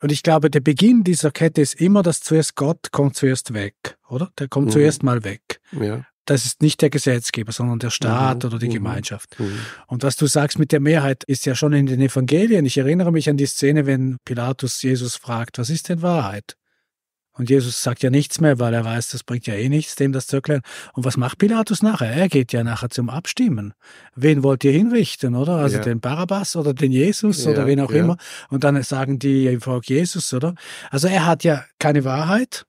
Und ich glaube, der Beginn dieser Kette ist immer, dass zuerst Gott kommt zuerst weg, oder? Der kommt mhm. zuerst mal weg. Ja das ist nicht der Gesetzgeber, sondern der Staat mhm. oder die mhm. Gemeinschaft. Mhm. Und was du sagst mit der Mehrheit ist ja schon in den Evangelien. Ich erinnere mich an die Szene, wenn Pilatus Jesus fragt, was ist denn Wahrheit? Und Jesus sagt ja nichts mehr, weil er weiß, das bringt ja eh nichts, dem das zu erklären. Und was macht Pilatus nachher? Er geht ja nachher zum Abstimmen. Wen wollt ihr hinrichten, oder? Also ja. den Barabbas oder den Jesus ja, oder wen auch ja. immer. Und dann sagen die im Volk Jesus, oder? Also er hat ja keine Wahrheit,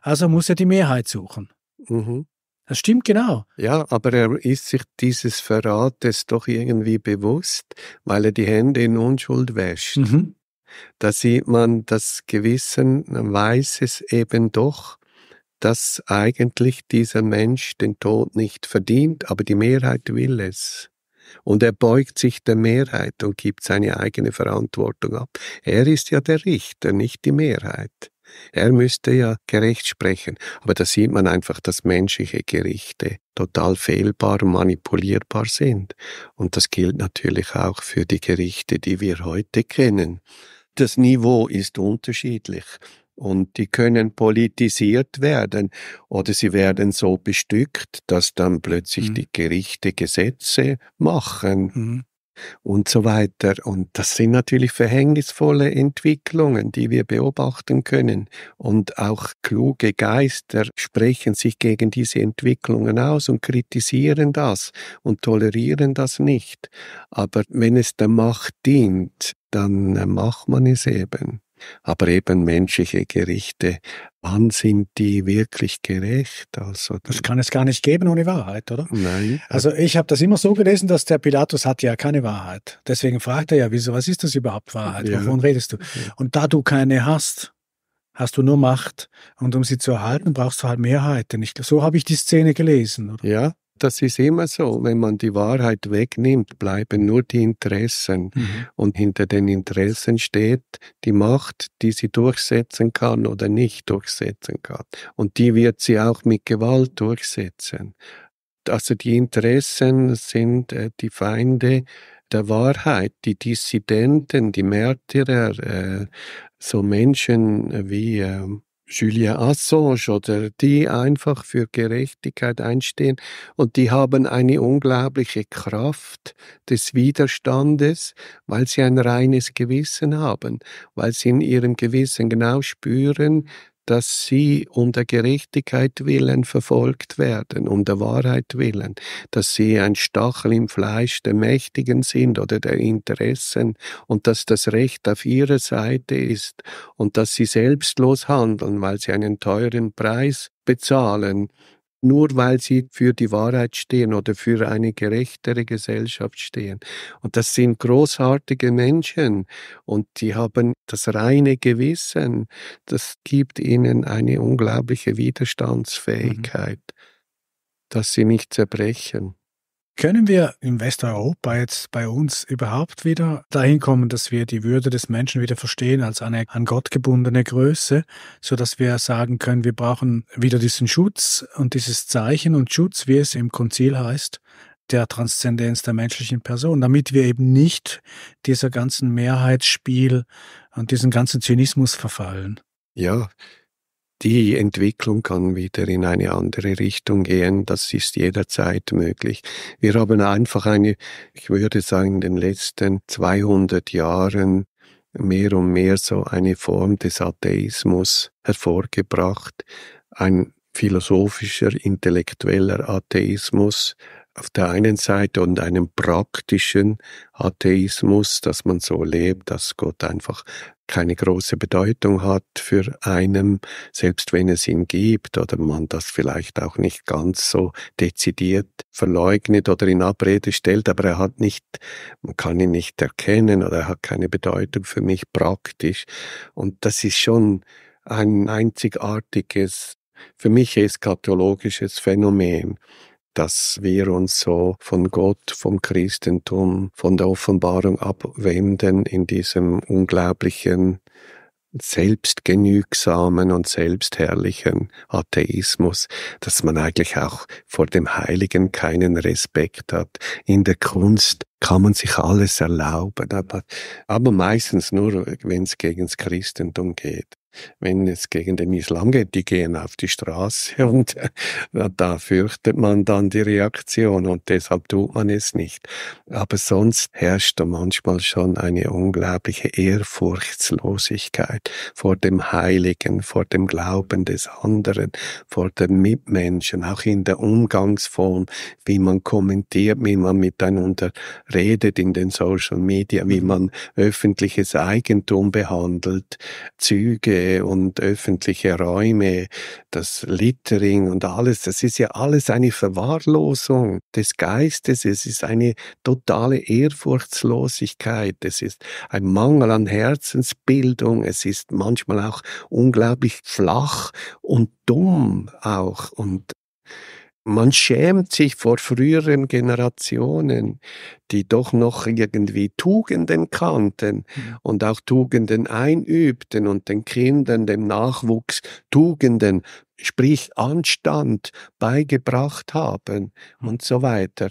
also muss er die Mehrheit suchen. Mhm. Das stimmt genau. Ja, aber er ist sich dieses Verrates doch irgendwie bewusst, weil er die Hände in Unschuld wäscht. Mhm. Da sieht man, das Gewissen weiß es eben doch, dass eigentlich dieser Mensch den Tod nicht verdient, aber die Mehrheit will es. Und er beugt sich der Mehrheit und gibt seine eigene Verantwortung ab. Er ist ja der Richter, nicht die Mehrheit. Er müsste ja gerecht sprechen, aber da sieht man einfach, dass menschliche Gerichte total fehlbar, manipulierbar sind. Und das gilt natürlich auch für die Gerichte, die wir heute kennen. Das Niveau ist unterschiedlich und die können politisiert werden oder sie werden so bestückt, dass dann plötzlich mhm. die Gerichte Gesetze machen. Mhm und so weiter. Und das sind natürlich verhängnisvolle Entwicklungen, die wir beobachten können. Und auch kluge Geister sprechen sich gegen diese Entwicklungen aus und kritisieren das und tolerieren das nicht. Aber wenn es der Macht dient, dann äh, macht man es eben aber eben menschliche Gerichte. Wann sind die wirklich gerecht? Also das kann es gar nicht geben ohne Wahrheit, oder? Nein. Also ich habe das immer so gelesen, dass der Pilatus hat ja keine Wahrheit. Deswegen fragt er ja, wieso, was ist das überhaupt Wahrheit? Ja. Wovon redest du? Und da du keine hast, hast du nur Macht. Und um sie zu erhalten, brauchst du halt Mehrheiten. Ich, so habe ich die Szene gelesen. Oder? Ja, das ist immer so. Wenn man die Wahrheit wegnimmt, bleiben nur die Interessen. Mhm. Und hinter den Interessen steht die Macht, die sie durchsetzen kann oder nicht durchsetzen kann. Und die wird sie auch mit Gewalt durchsetzen. Also die Interessen sind äh, die Feinde der Wahrheit, die Dissidenten, die Märtyrer, äh, so Menschen wie ähm, Julia Assange oder die einfach für Gerechtigkeit einstehen und die haben eine unglaubliche Kraft des Widerstandes, weil sie ein reines Gewissen haben, weil sie in ihrem Gewissen genau spüren, dass sie um der Gerechtigkeit willen verfolgt werden, um der Wahrheit willen, dass sie ein Stachel im Fleisch der Mächtigen sind oder der Interessen und dass das Recht auf ihrer Seite ist und dass sie selbstlos handeln, weil sie einen teuren Preis bezahlen nur weil sie für die Wahrheit stehen oder für eine gerechtere Gesellschaft stehen. Und das sind großartige Menschen und die haben das reine Gewissen. Das gibt ihnen eine unglaubliche Widerstandsfähigkeit, mhm. dass sie nicht zerbrechen. Können wir in Westeuropa jetzt bei uns überhaupt wieder dahin kommen, dass wir die Würde des Menschen wieder verstehen als eine an Gott gebundene Größe, so dass wir sagen können, wir brauchen wieder diesen Schutz und dieses Zeichen und Schutz, wie es im Konzil heißt, der Transzendenz der menschlichen Person, damit wir eben nicht dieser ganzen Mehrheitsspiel und diesen ganzen Zynismus verfallen. Ja, die Entwicklung kann wieder in eine andere Richtung gehen. Das ist jederzeit möglich. Wir haben einfach eine, ich würde sagen, in den letzten 200 Jahren mehr und mehr so eine Form des Atheismus hervorgebracht. Ein philosophischer, intellektueller Atheismus, auf der einen Seite und einem praktischen Atheismus, dass man so lebt, dass Gott einfach keine große Bedeutung hat für einen, selbst wenn es ihn gibt oder man das vielleicht auch nicht ganz so dezidiert verleugnet oder in Abrede stellt, aber er hat nicht, man kann ihn nicht erkennen oder er hat keine Bedeutung für mich praktisch. Und das ist schon ein einzigartiges, für mich eschatologisches Phänomen dass wir uns so von Gott, vom Christentum, von der Offenbarung abwenden in diesem unglaublichen, selbstgenügsamen und selbstherrlichen Atheismus, dass man eigentlich auch vor dem Heiligen keinen Respekt hat. In der Kunst kann man sich alles erlauben, aber, aber meistens nur, wenn es gegen das Christentum geht wenn es gegen den Islam geht, die gehen auf die Straße und äh, da fürchtet man dann die Reaktion und deshalb tut man es nicht. Aber sonst herrscht da manchmal schon eine unglaubliche Ehrfurchtslosigkeit vor dem Heiligen, vor dem Glauben des anderen, vor den Mitmenschen, auch in der Umgangsform, wie man kommentiert, wie man miteinander redet in den Social Media, wie mhm. man öffentliches Eigentum behandelt, Züge, und öffentliche Räume, das Littering und alles, das ist ja alles eine Verwahrlosung des Geistes, es ist eine totale Ehrfurchtslosigkeit, es ist ein Mangel an Herzensbildung, es ist manchmal auch unglaublich flach und dumm auch und man schämt sich vor früheren Generationen, die doch noch irgendwie Tugenden kannten mhm. und auch Tugenden einübten und den Kindern, dem Nachwuchs Tugenden, sprich Anstand beigebracht haben und mhm. so weiter.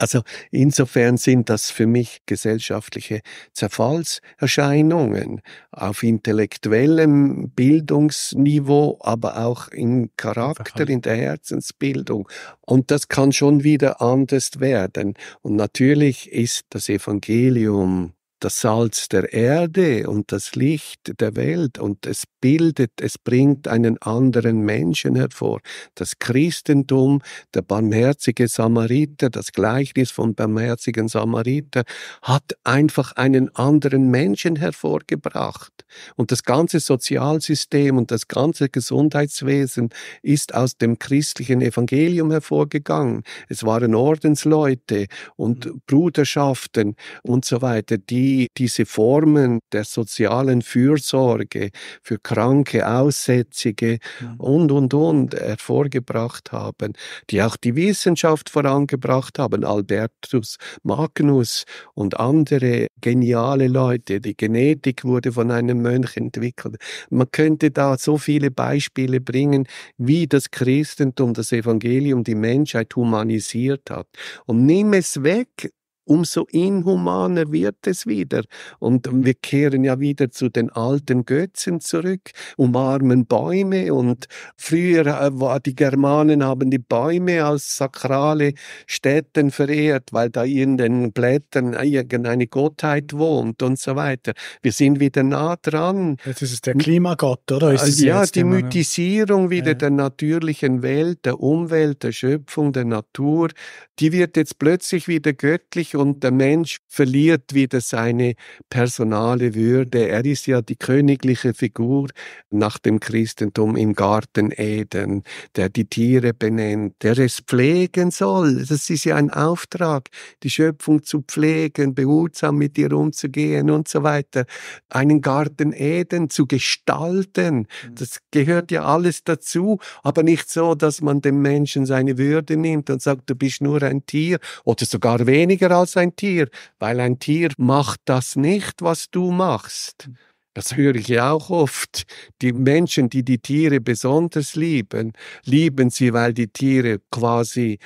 Also insofern sind das für mich gesellschaftliche Zerfallserscheinungen auf intellektuellem Bildungsniveau, aber auch im Charakter, in der Herzensbildung. Und das kann schon wieder anders werden. Und natürlich ist das Evangelium das Salz der Erde und das Licht der Welt und es bildet, es bringt einen anderen Menschen hervor. Das Christentum, der barmherzige Samariter, das Gleichnis vom barmherzigen Samariter hat einfach einen anderen Menschen hervorgebracht. Und das ganze Sozialsystem und das ganze Gesundheitswesen ist aus dem christlichen Evangelium hervorgegangen. Es waren Ordensleute und mhm. Bruderschaften und so weiter, die wie diese Formen der sozialen Fürsorge für Kranke, Aussätzige ja. und, und, und hervorgebracht haben, die auch die Wissenschaft vorangebracht haben, Albertus Magnus und andere geniale Leute. Die Genetik wurde von einem Mönch entwickelt. Man könnte da so viele Beispiele bringen, wie das Christentum, das Evangelium die Menschheit humanisiert hat. Und nimm es weg, umso inhumaner wird es wieder. Und wir kehren ja wieder zu den alten Götzen zurück, umarmen Bäume und früher äh, war die Germanen haben die Bäume als sakrale Stätten verehrt, weil da in den Blättern irgendeine Gottheit wohnt und so weiter. Wir sind wieder nah dran. Jetzt ist es der Klimagott, oder? Also, ja, die immer, Mythisierung wieder ja. der natürlichen Welt, der Umwelt, der Schöpfung, der Natur, die wird jetzt plötzlich wieder göttlich und der Mensch verliert wieder seine personale Würde. Er ist ja die königliche Figur nach dem Christentum im Garten Eden, der die Tiere benennt, der es pflegen soll. Das ist ja ein Auftrag, die Schöpfung zu pflegen, behutsam mit ihr umzugehen und so weiter. Einen Garten Eden zu gestalten, mhm. das gehört ja alles dazu, aber nicht so, dass man dem Menschen seine Würde nimmt und sagt, du bist nur ein Tier oder sogar weniger als als ein Tier, weil ein Tier macht das nicht, was du machst. Hm. Das höre ich ja auch oft. Die Menschen, die die Tiere besonders lieben, lieben sie, weil die Tiere quasi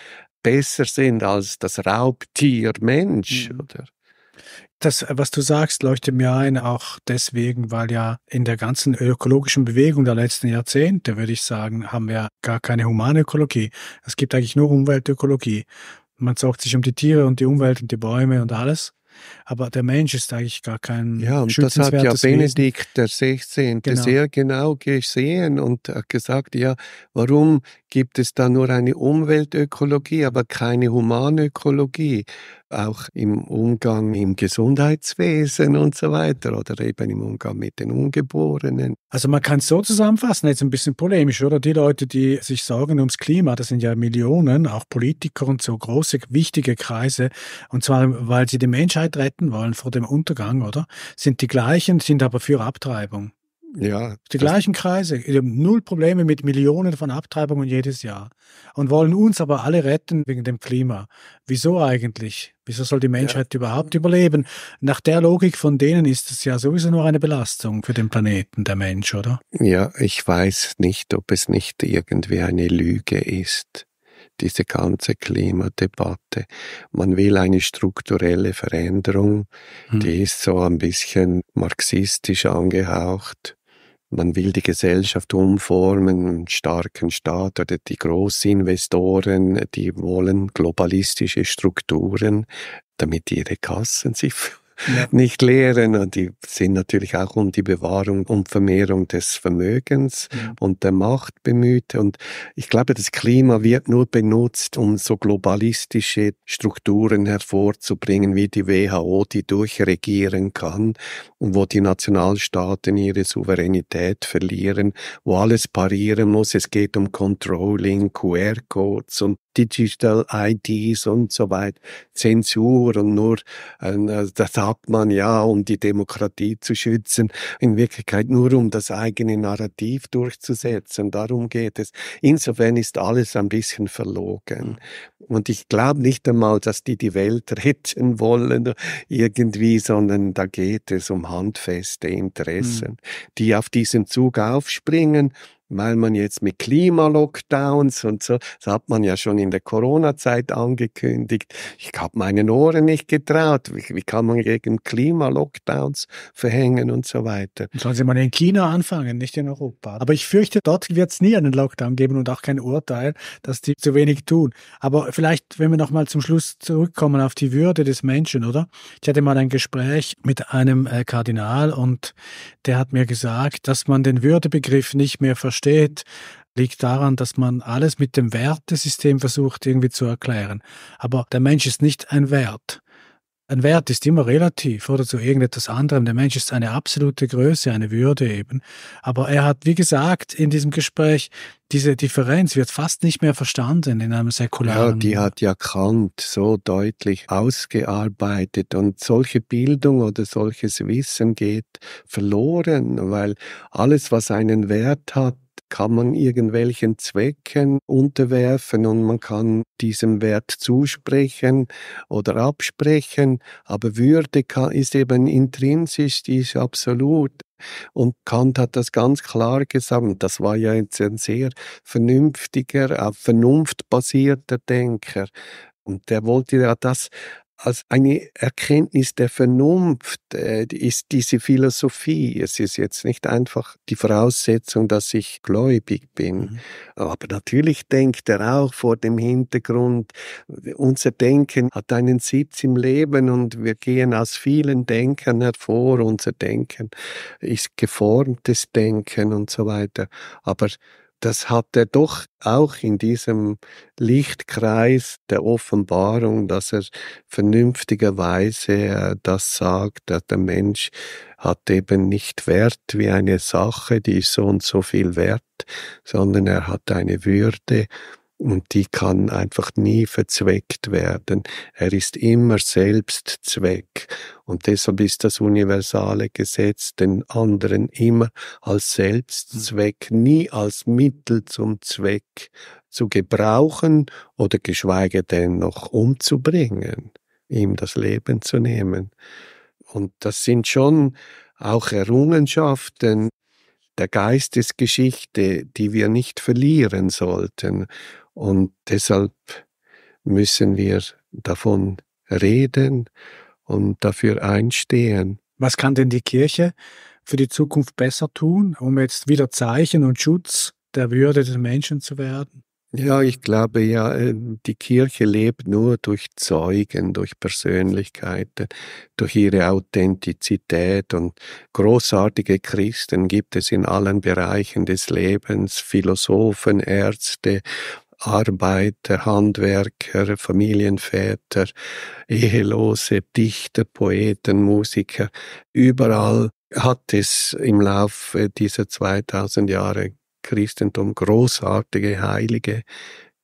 besser sind als das Raubtier Mensch, mhm. oder? Das, äh, was du sagst, leuchtet mir ein, auch deswegen, weil ja in der ganzen ökologischen Bewegung der letzten Jahrzehnte, würde ich sagen, haben wir gar keine humane Ökologie. Es gibt eigentlich nur Umweltökologie. Man sorgt sich um die Tiere und die Umwelt und die Bäume und alles. Aber der Mensch ist eigentlich gar kein Ja, und das hat ja Benedikt Wesen. der 16. Genau. sehr genau gesehen und gesagt, ja, warum gibt es da nur eine Umweltökologie, aber keine Humanökologie? auch im Umgang im Gesundheitswesen und so weiter oder eben im Umgang mit den Ungeborenen. Also man kann es so zusammenfassen, jetzt ein bisschen polemisch, oder? Die Leute, die sich sorgen ums Klima, das sind ja Millionen, auch Politiker und so große, wichtige Kreise, und zwar weil sie die Menschheit retten wollen vor dem Untergang, oder? Sind die gleichen, sind aber für Abtreibung. Ja, die gleichen Kreise. Die haben null Probleme mit Millionen von Abtreibungen jedes Jahr und wollen uns aber alle retten wegen dem Klima. Wieso eigentlich? Wieso soll die Menschheit ja. überhaupt überleben? Nach der Logik von denen ist es ja sowieso nur eine Belastung für den Planeten, der Mensch, oder? Ja, ich weiß nicht, ob es nicht irgendwie eine Lüge ist diese ganze Klimadebatte. Man will eine strukturelle Veränderung, hm. die ist so ein bisschen marxistisch angehaucht. Man will die Gesellschaft umformen, einen starken Staat oder die Großinvestoren, die wollen globalistische Strukturen, damit ihre Kassen sich ja. nicht lehren. Und die sind natürlich auch um die Bewahrung und Vermehrung des Vermögens ja. und der Macht bemüht. Und ich glaube, das Klima wird nur benutzt, um so globalistische Strukturen hervorzubringen, wie die WHO, die durchregieren kann und wo die Nationalstaaten ihre Souveränität verlieren, wo alles parieren muss. Es geht um Controlling, QR-Codes und Digital IDs und so weiter, Zensur und nur, äh, das sagt man ja, um die Demokratie zu schützen, in Wirklichkeit nur um das eigene Narrativ durchzusetzen. Darum geht es. Insofern ist alles ein bisschen verlogen. Und ich glaube nicht einmal, dass die die Welt retten wollen irgendwie, sondern da geht es um handfeste Interessen, mhm. die auf diesen Zug aufspringen weil man jetzt mit Klimalockdowns und so, das hat man ja schon in der Corona-Zeit angekündigt. Ich habe meinen Ohren nicht getraut. Wie, wie kann man gegen Klimalockdowns verhängen und so weiter? Sollen Sie mal in China anfangen, nicht in Europa. Aber ich fürchte, dort wird es nie einen Lockdown geben und auch kein Urteil, dass die zu wenig tun. Aber vielleicht, wenn wir nochmal zum Schluss zurückkommen auf die Würde des Menschen, oder? Ich hatte mal ein Gespräch mit einem äh, Kardinal und der hat mir gesagt, dass man den Würdebegriff nicht mehr versteht versteht, liegt daran, dass man alles mit dem Wertesystem versucht irgendwie zu erklären. Aber der Mensch ist nicht ein Wert. Ein Wert ist immer relativ oder zu irgendetwas anderem. Der Mensch ist eine absolute Größe, eine Würde eben. Aber er hat, wie gesagt, in diesem Gespräch, diese Differenz wird fast nicht mehr verstanden in einem säkularen. Ja, die hat ja Kant so deutlich ausgearbeitet und solche Bildung oder solches Wissen geht verloren, weil alles, was einen Wert hat, kann man irgendwelchen Zwecken unterwerfen und man kann diesem Wert zusprechen oder absprechen, aber Würde ist eben intrinsisch, die ist absolut. Und Kant hat das ganz klar gesagt. und Das war ja jetzt ein sehr vernünftiger, auf Vernunft basierter Denker. Und der wollte ja das als eine Erkenntnis der Vernunft äh, ist diese Philosophie. Es ist jetzt nicht einfach die Voraussetzung, dass ich gläubig bin. Mhm. Aber natürlich denkt er auch vor dem Hintergrund, unser Denken hat einen Sitz im Leben und wir gehen aus vielen Denkern hervor. Unser Denken ist geformtes Denken und so weiter. Aber das hat er doch auch in diesem Lichtkreis der Offenbarung, dass er vernünftigerweise äh, das sagt, dass der Mensch hat eben nicht Wert wie eine Sache, die ist so und so viel wert, sondern er hat eine Würde und die kann einfach nie verzweckt werden. Er ist immer selbst Zweck und deshalb ist das universale Gesetz den anderen immer als Selbstzweck, hm. nie als Mittel zum Zweck zu gebrauchen oder geschweige denn noch umzubringen, ihm das Leben zu nehmen. Und das sind schon auch Errungenschaften der Geistesgeschichte, die wir nicht verlieren sollten. Und deshalb müssen wir davon reden und dafür einstehen. Was kann denn die Kirche für die Zukunft besser tun, um jetzt wieder Zeichen und Schutz der Würde des Menschen zu werden? Ja, ich glaube ja, äh, die Kirche lebt nur durch Zeugen, durch Persönlichkeiten, durch ihre Authentizität und großartige Christen gibt es in allen Bereichen des Lebens, Philosophen, Ärzte Arbeiter, Handwerker, Familienväter, Ehelose, Dichter, Poeten, Musiker. Überall hat es im Laufe dieser 2000 Jahre Christentum großartige Heilige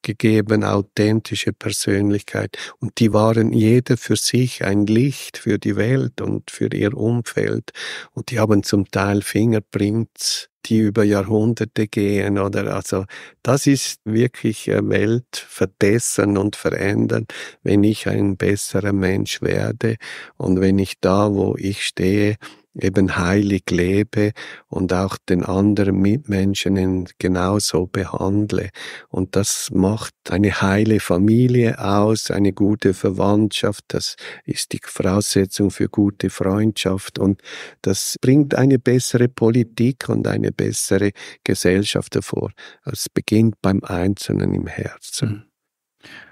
gegeben, authentische Persönlichkeit. Und die waren jeder für sich ein Licht für die Welt und für ihr Umfeld. Und die haben zum Teil Fingerprints die über Jahrhunderte gehen oder also das ist wirklich äh, Welt verbessern und verändern, wenn ich ein besserer Mensch werde und wenn ich da, wo ich stehe, eben heilig lebe und auch den anderen Mitmenschen genauso behandle. Und das macht eine heile Familie aus, eine gute Verwandtschaft. Das ist die Voraussetzung für gute Freundschaft. Und das bringt eine bessere Politik und eine bessere Gesellschaft hervor. Es beginnt beim Einzelnen im Herzen. Mhm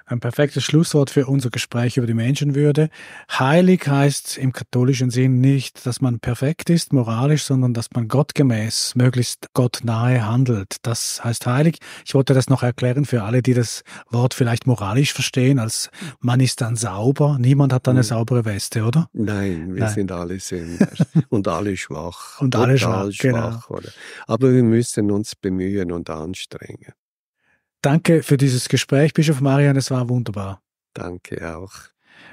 ein perfektes Schlusswort für unser Gespräch über die Menschenwürde. Heilig heißt im katholischen Sinn nicht, dass man perfekt ist, moralisch, sondern dass man gottgemäß, möglichst gottnahe handelt. Das heißt heilig. Ich wollte das noch erklären für alle, die das Wort vielleicht moralisch verstehen, als man ist dann sauber. Niemand hat dann eine hm. saubere Weste, oder? Nein, wir Nein. sind alle Sünder und alle schwach. Und alle schwach, schwach genau. Oder? Aber wir müssen uns bemühen und anstrengen. Danke für dieses Gespräch, Bischof Marian. Es war wunderbar. Danke auch.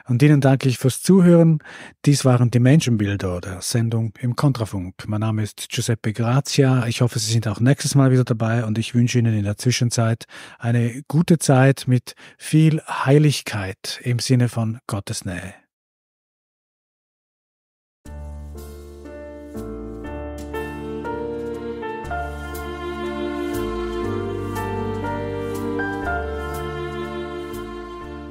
Und Ihnen danke ich fürs Zuhören. Dies waren die Menschenbilder der Sendung im Kontrafunk. Mein Name ist Giuseppe Grazia. Ich hoffe, Sie sind auch nächstes Mal wieder dabei und ich wünsche Ihnen in der Zwischenzeit eine gute Zeit mit viel Heiligkeit im Sinne von Gottes Nähe.